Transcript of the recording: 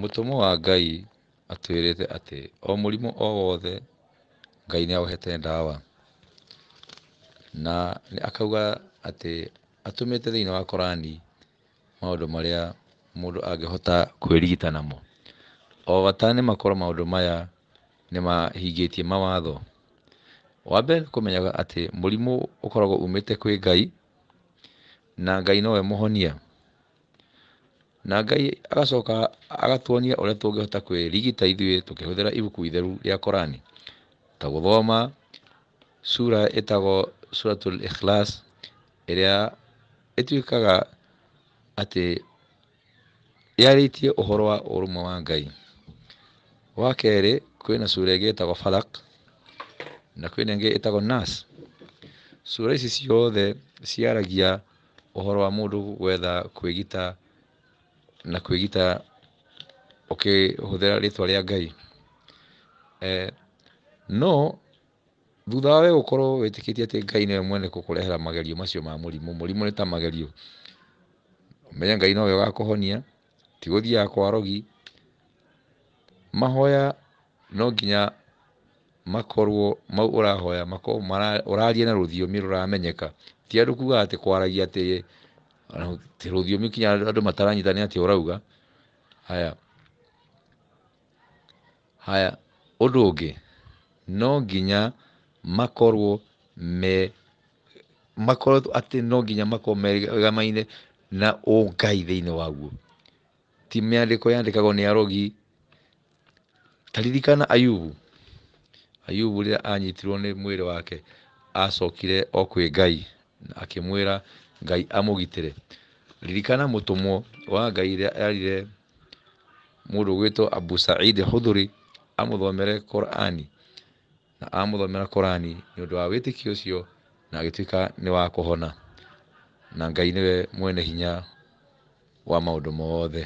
Mũtũmwo wa Ngai atwĩrĩte atĩ o mũrimũ o wothe Ngai nĩaũhete ndawa, na akauga atĩ atũmĩte thĩiniĩ wa Korani maũndũ marĩa mũndũ angĩhota kwĩrigita namo. O atanĩmakorwo maũndũ maya nĩmahingĩtie mawatho. Wambe nĩkũmenyaga atĩ mũrimũ ũkoragwo umĩte kwĩ Ngai, na Ngai nowe mũhonia na ngai agacoka agatuonia ũrĩa tũngĩhota kwĩrigita ithuĩ tũkĩhũthĩra ibuku itheru rĩa korani ta gũthoma sura ĩtagwo suratul ikhlas ĩrĩa ĩtuĩkaga atĩ yarĩtie ũhoro wa ũrũmwe wa ngai wa kerĩ na sura ĩngĩ ĩtagwo falak na na ĩngĩ ĩtagwo nas sura ici ciothe ciaragia ũhoro wa mũndũ gwetha kwĩgita na kwĩgita ũkĩhũthĩra rĩtwa rĩa Ngai e, no thutha wa we gũkorwo wĩtĩkĩtie atĩ Ngai nĩwe mwene gũkũrehera magerio macio ma mũrimũ mũrimũ nĩ ta magerio menya Ngai nowe ũgakũhonia ti gũthiaga kwa arogi mahoya no nginya makorwo mau ũrahoya makorwo ũraria na rũthiomi rũramenyeka ti andũ kuga atĩ kwaragia atĩ tä rå thiomi kinya andå mataranyita nä atä å rauga haya haya å ndå å ngä no nginya makorwo me makorwo atä no nginya makorwo megamaine na å ngai thä inä waguo ti mä andä ko yandä kagwo nä arogi taririkana ayubu ayubu rä rä a anyitirwo nä mwä rä wake acokire okwä ngai akä mwä ra ngai amũgitĩre ririkana mũtũmwo wa ngai rĩrĩa erire mũndũ abu saidi hudhuri amũthomere qurani na amũthomera korani nĩ ũndũ wa wĩtĩkio ũcio na agĩtuĩka ni wa kũhona na ngai nĩwe mwene hinya wa maũndũ mothe